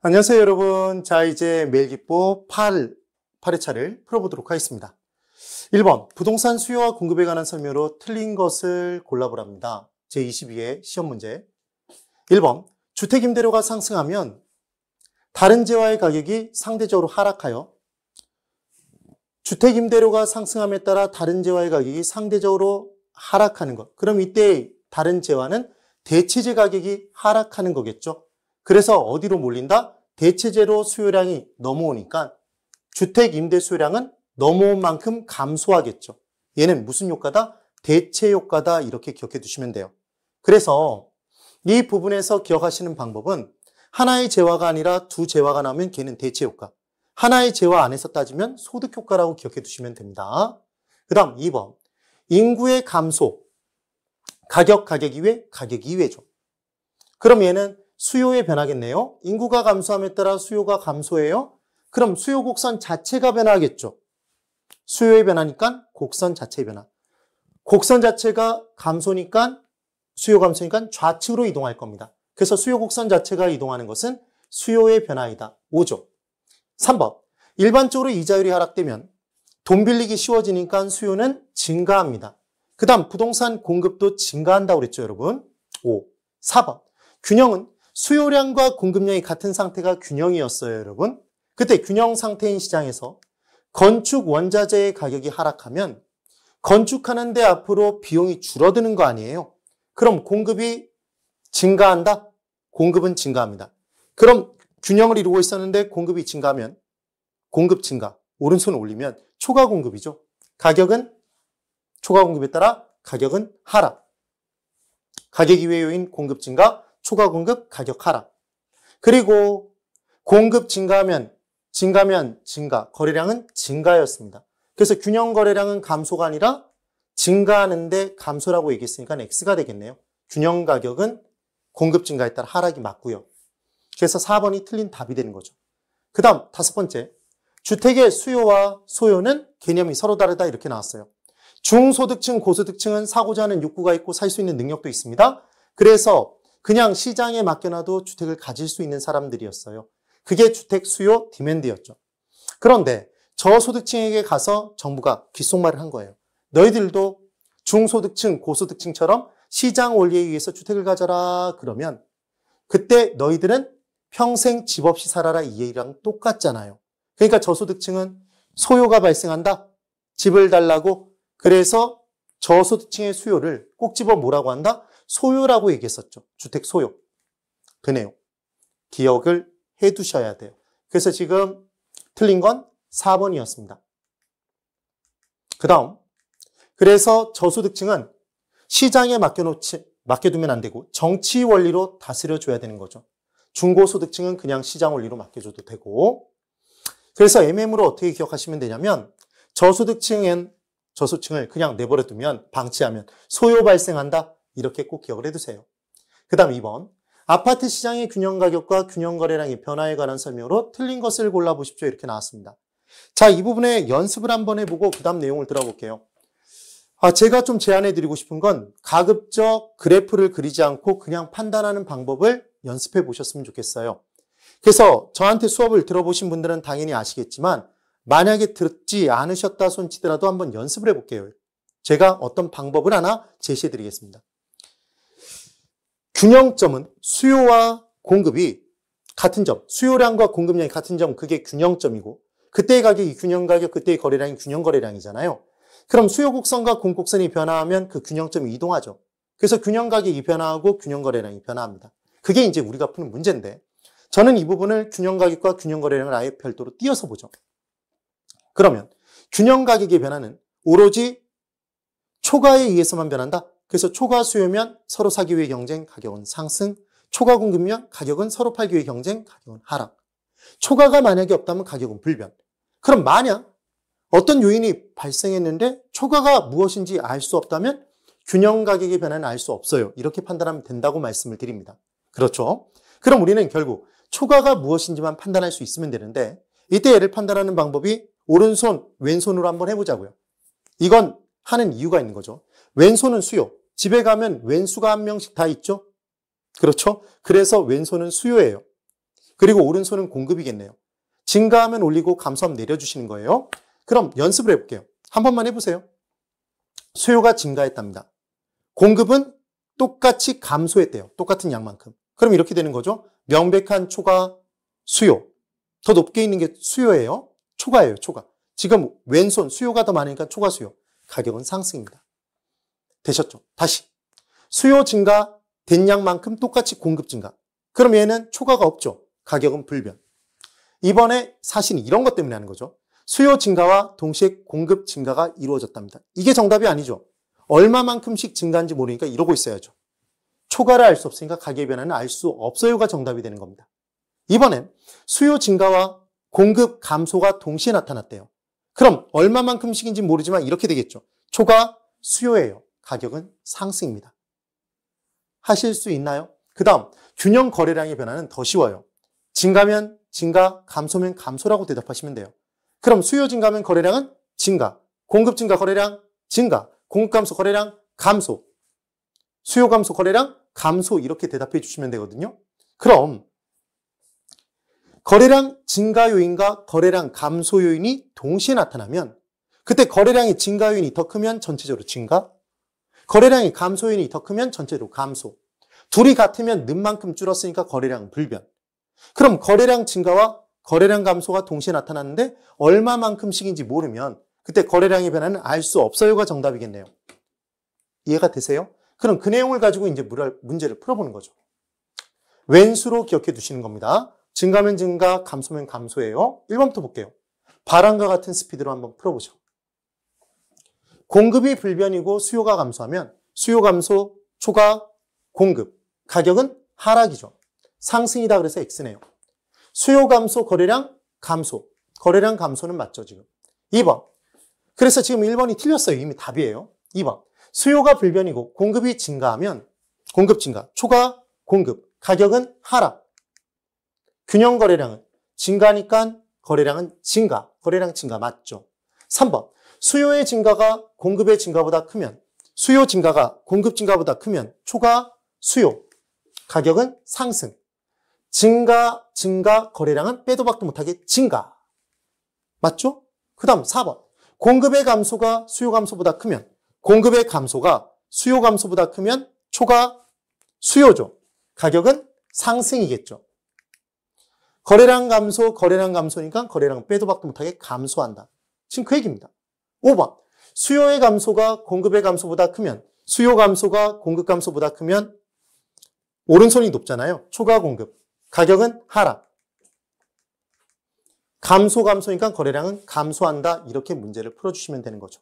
안녕하세요 여러분 자 이제 매일기법 8, 8회차를 풀어보도록 하겠습니다 1번 부동산 수요와 공급에 관한 설명으로 틀린 것을 골라보랍니다 제22회 시험 문제 1번 주택 임대료가 상승하면 다른 재화의 가격이 상대적으로 하락하여 주택 임대료가 상승함에 따라 다른 재화의 가격이 상대적으로 하락하는 것 그럼 이때 다른 재화는 대체재 가격이 하락하는 거겠죠 그래서 어디로 몰린다? 대체재로 수요량이 넘어오니까 주택 임대 수요량은 넘어온 만큼 감소하겠죠. 얘는 무슨 효과다? 대체 효과다 이렇게 기억해 두시면 돼요. 그래서 이 부분에서 기억하시는 방법은 하나의 재화가 아니라 두 재화가 나오면 걔는 대체 효과. 하나의 재화 안에서 따지면 소득 효과라고 기억해 두시면 됩니다. 그 다음 2번. 인구의 감소. 가격, 가격 이외, 가격 이외죠. 그럼 얘는 수요의 변화겠네요. 인구가 감소함에 따라 수요가 감소해요. 그럼 수요 곡선 자체가 변화하겠죠. 수요의 변화니까 곡선 자체의 변화. 곡선 자체가 감소니까 수요 감소니까 좌측으로 이동할 겁니다. 그래서 수요 곡선 자체가 이동하는 것은 수요의 변화이다. 5조. 3번. 일반적으로 이자율이 하락되면 돈 빌리기 쉬워지니까 수요는 증가합니다. 그 다음 부동산 공급도 증가한다고 그랬죠, 여러분. 5. 4번. 균형은 수요량과 공급량이 같은 상태가 균형이었어요, 여러분. 그때 균형 상태인 시장에서 건축 원자재의 가격이 하락하면 건축하는데 앞으로 비용이 줄어드는 거 아니에요? 그럼 공급이 증가한다? 공급은 증가합니다. 그럼 균형을 이루고 있었는데 공급이 증가하면 공급 증가, 오른손 올리면 초과 공급이죠. 가격은 초과 공급에 따라 가격은 하락. 가격 이외 요인 공급 증가, 초과 공급 가격 하락. 그리고 공급 증가하면 증가면 증가, 거래량은 증가였습니다. 그래서 균형 거래량은 감소가 아니라 증가하는데 감소라고 얘기했으니까 X가 되겠네요. 균형 가격은 공급 증가에 따라 하락이 맞고요. 그래서 4번이 틀린 답이 되는 거죠. 그 다음 다섯 번째, 주택의 수요와 소요는 개념이 서로 다르다 이렇게 나왔어요. 중소득층, 고소득층은 사고자 하는 욕구가 있고 살 수 있는 능력도 있습니다. 그래서 그냥 시장에 맡겨놔도 주택을 가질 수 있는 사람들이었어요. 그게 주택 수요 디맨드였죠. 그런데 저소득층에게 가서 정부가 귓속말을 한 거예요. 너희들도 중소득층, 고소득층처럼 시장 원리에 의해서 주택을 가져라 그러면 그때 너희들은 평생 집 없이 살아라 이 얘기랑 똑같잖아요. 그러니까 저소득층은 소요가 발생한다. 집을 달라고. 그래서 저소득층의 수요를 꼭 집어 뭐라고 한다? 소유라고 얘기했었죠. 주택 소유. 그 내용. 기억을 해두셔야 돼요. 그래서 지금 틀린 건 4번이었습니다. 그 다음. 그래서 저소득층은 시장에 맡겨놓지, 맡겨두면 안 되고 정치 원리로 다스려줘야 되는 거죠. 중고소득층은 그냥 시장 원리로 맡겨줘도 되고. 그래서 MM으로 어떻게 기억하시면 되냐면 저소득층엔 저소득층을 그냥 내버려두면 방치하면 소요 발생한다. 이렇게 꼭 기억을 해두세요. 그 다음 2번. 아파트 시장의 균형 가격과 균형 거래량의 변화에 관한 설명으로 틀린 것을 골라보십시오. 이렇게 나왔습니다. 자, 이 부분에 연습을 한번 해보고 그 다음 내용을 들어볼게요. 아, 제가 좀 제안해드리고 싶은 건 가급적 그래프를 그리지 않고 그냥 판단하는 방법을 연습해 보셨으면 좋겠어요. 그래서 저한테 수업을 들어보신 분들은 당연히 아시겠지만 만약에 듣지 않으셨다 손치더라도 한번 연습을 해볼게요. 제가 어떤 방법을 하나 제시해드리겠습니다. 균형점은 수요와 공급이 같은 점, 수요량과 공급량이 같은 점, 그게 균형점이고 그때의 가격이 균형 가격, 그때의 거래량이 균형 거래량이잖아요. 그럼 수요 곡선과 공곡선이 변화하면 그 균형점이 이동하죠. 그래서 균형 가격이 변화하고 균형 거래량이 변화합니다. 그게 이제 우리가 푸는 문제인데 저는 이 부분을 균형 가격과 균형 거래량을 아예 별도로 띄어서 보죠. 그러면 균형 가격의 변화는 오로지 초과에 의해서만 변한다? 그래서 초과 수요면 서로 사기 위해 경쟁, 가격은 상승. 초과 공급면 가격은 서로 팔기 위해 경쟁, 가격은 하락. 초과가 만약에 없다면 가격은 불변. 그럼 만약 어떤 요인이 발생했는데 초과가 무엇인지 알 수 없다면 균형 가격의 변화는 알 수 없어요. 이렇게 판단하면 된다고 말씀을 드립니다. 그렇죠? 그럼 우리는 결국 초과가 무엇인지만 판단할 수 있으면 되는데 이때 얘를 판단하는 방법이 오른손, 왼손으로 한번 해보자고요. 이건 하는 이유가 있는 거죠. 왼손은 수요. 집에 가면 왼수가 한 명씩 다 있죠? 그렇죠? 그래서 왼손은 수요예요. 그리고 오른손은 공급이겠네요. 증가하면 올리고 감소하면 내려주시는 거예요. 그럼 연습을 해볼게요. 한 번만 해보세요. 수요가 증가했답니다. 공급은 똑같이 감소했대요. 똑같은 양만큼. 그럼 이렇게 되는 거죠. 명백한 초과 수요. 더 높게 있는 게 수요예요. 초과예요, 초과. 지금 왼손 수요가 더 많으니까 초과 수요. 가격은 상승입니다. 되셨죠. 다시 수요 증가 된 양만큼 똑같이 공급 증가. 그럼 얘는 초과가 없죠. 가격은 불변. 이번에 사실 이런 것 때문에 하는 거죠. 수요 증가와 동시에 공급 증가가 이루어졌답니다. 이게 정답이 아니죠. 얼마만큼씩 증가한지 모르니까 이러고 있어야죠. 초과를 알 수 없으니까 가격 변화는 알 수 없어요가 정답이 되는 겁니다. 이번엔 수요 증가와 공급 감소가 동시에 나타났대요. 그럼 얼마만큼씩인지 모르지만 이렇게 되겠죠. 초과 수요예요. 가격은 상승입니다. 하실 수 있나요? 그 다음 균형 거래량의 변화는 더 쉬워요. 증가면 증가, 감소면 감소라고 대답하시면 돼요. 그럼 수요 증가면 거래량은 증가, 공급 증가 거래량 증가, 공급 감소 거래량 감소, 수요 감소 거래량 감소 이렇게 대답해 주시면 되거든요. 그럼 거래량 증가 요인과 거래량 감소 요인이 동시에 나타나면 그때 거래량이 증가 요인이 더 크면 전체적으로 증가, 거래량이 감소인이 더 크면 전체로 감소. 둘이 같으면 는만큼 줄었으니까 거래량 불변. 그럼 거래량 증가와 거래량 감소가 동시에 나타났는데 얼마만큼씩인지 모르면 그때 거래량의 변화는 알 수 없어요가 정답이겠네요. 이해가 되세요? 그럼 그 내용을 가지고 이제 문제를 풀어보는 거죠. 왼수로 기억해 두시는 겁니다. 증가면 증가, 감소면 감소예요. 1번부터 볼게요. 바람과 같은 스피드로 한번 풀어보죠. 공급이 불변이고 수요가 감소하면 수요 감소, 초과, 공급, 가격은 하락이죠. 상승이다 그래서 X네요. 수요 감소, 거래량 감소. 거래량 감소는 맞죠, 지금. 2번. 그래서 지금 1번이 틀렸어요. 이미 답이에요. 2번. 수요가 불변이고 공급이 증가하면 공급 증가, 초과, 공급, 가격은 하락. 균형 거래량은 증가니까 거래량은 증가, 거래량 증가 맞죠. 3번. 수요의 증가가 공급의 증가보다 크면 수요 증가가 공급 증가보다 크면 초과 수요, 가격은 상승, 증가, 증가, 거래량은 빼도 박도 못하게 증가. 맞죠? 그 다음 4번. 공급의 감소가 수요 감소보다 크면 공급의 감소가 수요 감소보다 크면 초과 수요죠. 가격은 상승이겠죠. 거래량 감소, 거래량 감소니까 거래량 빼도 박도 못하게 감소한다. 지금 그 얘기입니다. 5번. 수요의 감소가 공급의 감소보다 크면 수요 감소가 공급 감소보다 크면 오른손이 높잖아요. 초과 공급. 가격은 하락. 감소 감소니까 거래량은 감소한다. 이렇게 문제를 풀어주시면 되는 거죠.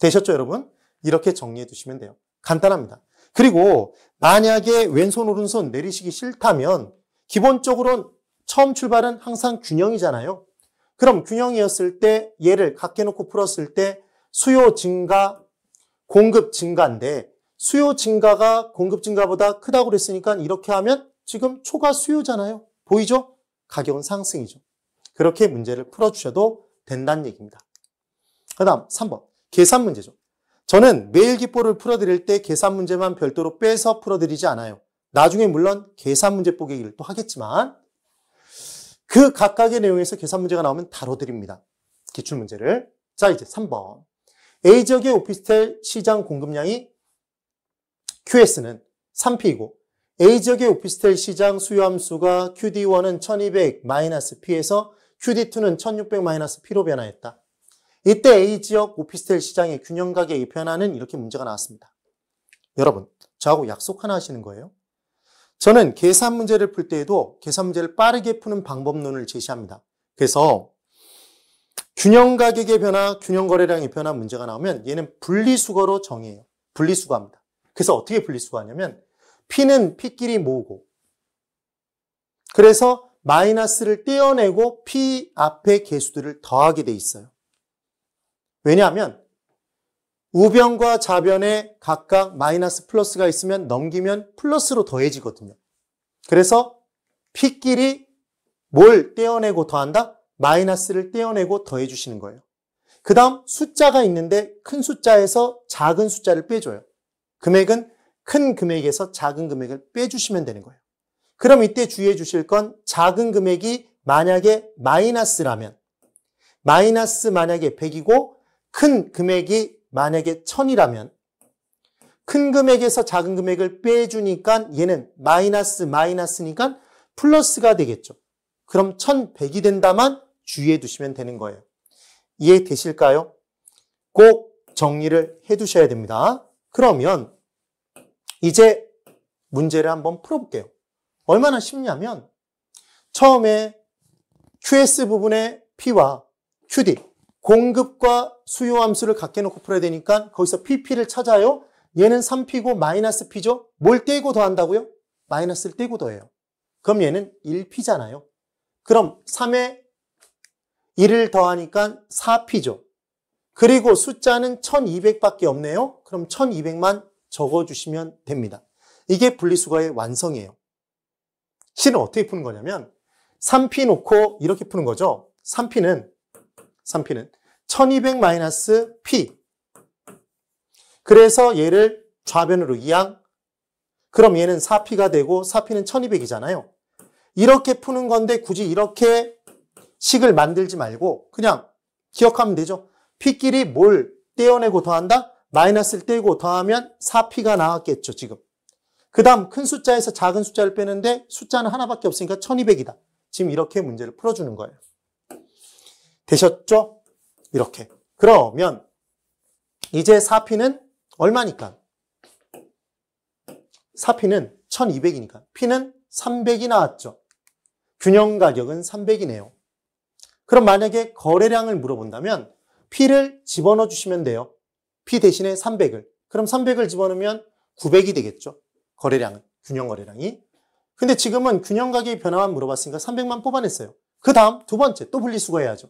되셨죠, 여러분? 이렇게 정리해 두시면 돼요. 간단합니다. 그리고 만약에 왼손 오른손 내리시기 싫다면 기본적으로 처음 출발은 항상 균형이잖아요. 그럼 균형이었을 때 얘를 각해놓고 풀었을 때 수요 증가, 공급 증가인데 수요 증가가 공급 증가보다 크다고 그랬으니까 이렇게 하면 지금 초과 수요잖아요. 보이죠? 가격은 상승이죠. 그렇게 문제를 풀어주셔도 된다는 얘기입니다. 그 다음 3번 계산 문제죠. 저는 매일 기포를 풀어드릴 때 계산 문제만 별도로 빼서 풀어드리지 않아요. 나중에 물론 계산 문제 보기를 또 하겠지만 그 각각의 내용에서 계산 문제가 나오면 다뤄드립니다. 기출문제를. 자, 이제 3번. A 지역의 오피스텔 시장 공급량이 QS는 3P이고 A 지역의 오피스텔 시장 수요함수가 QD1은 1200-P에서 QD2는 1600-P로 변화했다. 이때 A 지역 오피스텔 시장의 균형 가격이 변화는 이렇게 문제가 나왔습니다. 여러분, 저하고 약속 하나 하시는 거예요. 저는 계산 문제를 풀 때에도 계산 문제를 빠르게 푸는 방법론을 제시합니다. 그래서 균형 가격의 변화, 균형 거래량의 변화 문제가 나오면 얘는 분리수거로 정해요 분리수거합니다. 그래서 어떻게 분리수거하냐면 P는 P끼리 모으고 그래서 마이너스를 떼어내고 P 앞에 개수들을 더하게 돼 있어요. 왜냐하면 우변과 좌변에 각각 마이너스 플러스가 있으면 넘기면 플러스로 더해지거든요. 그래서 P끼리 뭘 떼어내고 더한다? 마이너스를 떼어내고 더해주시는 거예요. 그 다음 숫자가 있는데 큰 숫자에서 작은 숫자를 빼줘요. 금액은 큰 금액에서 작은 금액을 빼주시면 되는 거예요. 그럼 이때 주의해 주실 건 작은 금액이 만약에 마이너스라면 마이너스 만약에 100이고 큰 금액이 만약에 천이라면 큰 금액에서 작은 금액을 빼주니까 얘는 마이너스 마이너스니까 플러스가 되겠죠. 그럼 1100이 된다만 주의해 두시면 되는 거예요. 이해되실까요? 꼭 정리를 해 두셔야 됩니다. 그러면 이제 문제를 한번 풀어볼게요. 얼마나 쉽냐면 처음에 QS 부분의 P와 QD 공급과 수요 함수를 갖게 놓고 풀어야 되니까 거기서 PP를 찾아요. 얘는 3P고 마이너스 P죠. 뭘 떼고 더한다고요? 마이너스를 떼고 더해요. 그럼 얘는 1P잖아요. 그럼 3에 1을 더하니까 4P죠. 그리고 숫자는 1200밖에 없네요. 그럼 1200만 적어주시면 됩니다. 이게 분리수거의 완성이에요. 실은 어떻게 푸는 거냐면 3P 놓고 이렇게 푸는 거죠. 3P는 3P는 1200 마이너스 P. 그래서 얘를 좌변으로 2항. 그럼 얘는 4P가 되고 4P는 1200이잖아요. 이렇게 푸는 건데 굳이 이렇게 식을 만들지 말고 그냥 기억하면 되죠. P끼리 뭘 떼어내고 더한다? 마이너스를 떼고 더하면 4P가 나왔겠죠, 지금. 그 다음 큰 숫자에서 작은 숫자를 빼는데 숫자는 하나밖에 없으니까 1200이다. 지금 이렇게 문제를 풀어주는 거예요. 되셨죠? 이렇게. 그러면 이제 4P는 얼마니까? 4P는 1200이니까 P는 300이 나왔죠. 균형 가격은 300이네요. 그럼 만약에 거래량을 물어본다면 P를 집어넣어 주시면 돼요. P 대신에 300을. 그럼 300을 집어넣으면 900이 되겠죠. 거래량은. 균형 거래량이. 근데 지금은 균형 가격의 변화만 물어봤으니까 300만 뽑아냈어요. 그 다음 두 번째 또 분리수거 해야죠.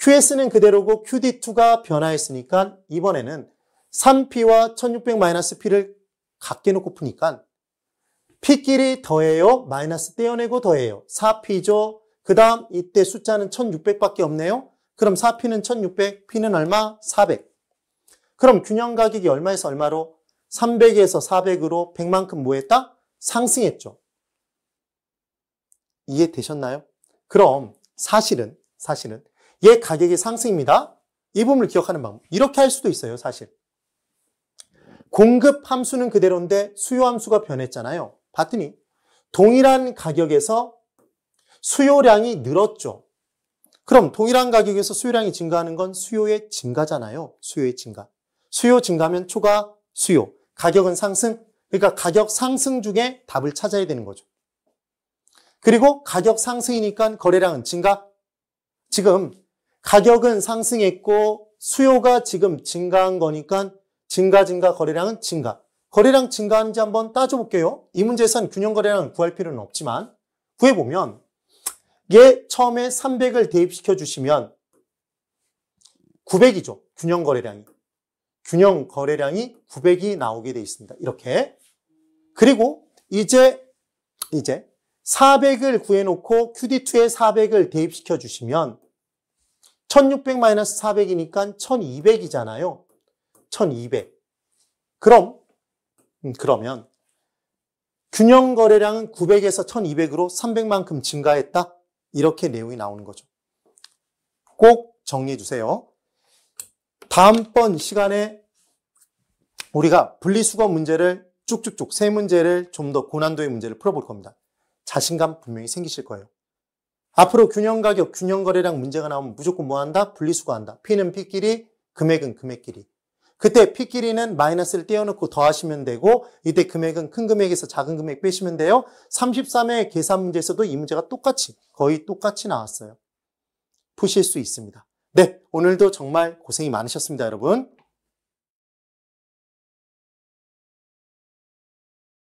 QS는 그대로고 QD2가 변화했으니까 이번에는 3P와 1600-P를 같게 놓고 푸니까 P끼리 더해요, 마이너스 떼어내고 더해요. 4P죠. 그 다음 이때 숫자는 1600밖에 없네요. 그럼 4P는 1600, P는 얼마? 400. 그럼 균형 가격이 얼마에서 얼마로? 300에서 400으로 100만큼 뭐 했다? 상승했죠. 이해되셨나요? 그럼 사실은 사실은 얘 예 가격이 상승입니다. 이 부분을 기억하는 방법. 이렇게 할 수도 있어요, 사실. 공급 함수는 그대로인데 수요 함수가 변했잖아요. 봤더니 동일한 가격에서 수요량이 늘었죠. 그럼 동일한 가격에서 수요량이 증가하는 건 수요의 증가잖아요. 수요의 증가. 수요 증가면 하 초과 수요, 가격은 상승. 그러니까 가격 상승 중에 답을 찾아야 되는 거죠. 그리고 가격 상승이니까 거래량은 증가. 지금 가격은 상승했고 수요가 지금 증가한 거니까 증가 증가 거래량은 증가. 거래량 증가하는지 한번 따져볼게요. 이 문제에선 균형거래량을 구할 필요는 없지만 구해보면 얘 처음에 300을 대입시켜 주시면 900이죠. 균형거래량이. 균형거래량이 900이 나오게 돼 있습니다. 이렇게. 그리고 이제 이제 400을 구해놓고 QD2에 400을 대입시켜 주시면 1600 마이너스 400이니까 1200이잖아요. 1200. 그럼, 음, 그러면 균형 거래량은 900에서 1200으로 300만큼 증가했다. 이렇게 내용이 나오는 거죠. 꼭 정리해 주세요. 다음번 시간에 우리가 분리수거 문제를 쭉쭉쭉 세 문제를 좀 더 고난도의 문제를 풀어볼 겁니다. 자신감 분명히 생기실 거예요. 앞으로 균형가격, 균형거래량 문제가 나오면 무조건 뭐한다? 분리수거한다. P는 P끼리, 금액은 금액끼리. 그때 P끼리는 마이너스를 떼어놓고 더하시면 되고 이때 금액은 큰 금액에서 작은 금액 빼시면 돼요. 33회 계산 문제에서도 이 문제가 똑같이, 거의 똑같이 나왔어요. 푸실 수 있습니다. 네, 오늘도 정말 고생이 많으셨습니다, 여러분.